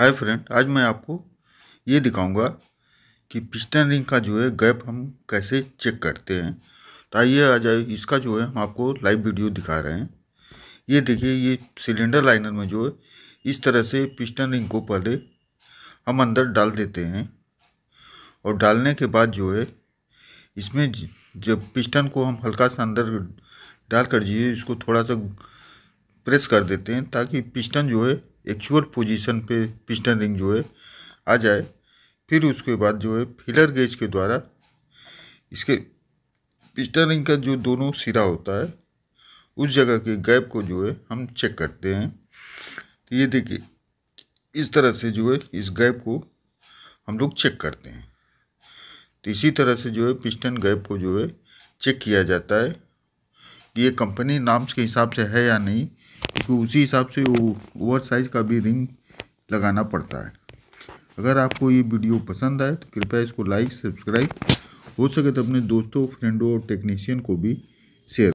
hi friend आज मैं आपको ये दिखाऊंगा कि पिस्टन रिंग का जो है गैप हम कैसे चेक करते हैं तो आइए आ जाए इसका जो है हम आपको लाइव वीडियो दिखा रहे हैं ये देखिए ये सिलेंडर लाइनर में जो है इस तरह से पिस्टन रिंग को पहले हम अंदर डाल देते हैं और डालने के बाद जो है इसमें जब पिस्टन को हम हल्का सा अंदर डाल कर जी इसको थोड़ा सा प्रेस कर देते हैं ताकि पिस्टन जो है एक्चुअल पोजीशन पे पिस्टन रिंग जो है आ जाए फिर उसके बाद जो है फिलर गेज के द्वारा इसके पिस्टन रिंग का जो दोनों सिरा होता है उस जगह के गैप को जो है हम चेक करते हैं तो ये देखिए इस तरह से जो है इस गैप को हम लोग चेक करते हैं तो इसी तरह से जो है पिस्टन गैप को जो है चेक किया जाता है ये कंपनी नाम्स के हिसाब से है या नहीं क्योंकि उसी हिसाब से ओवर साइज़ का भी रिंग लगाना पड़ता है अगर आपको ये वीडियो पसंद आए तो कृपया इसको लाइक सब्सक्राइब हो सके तो अपने दोस्तों फ्रेंडों और टेक्नीशियन को भी शेयर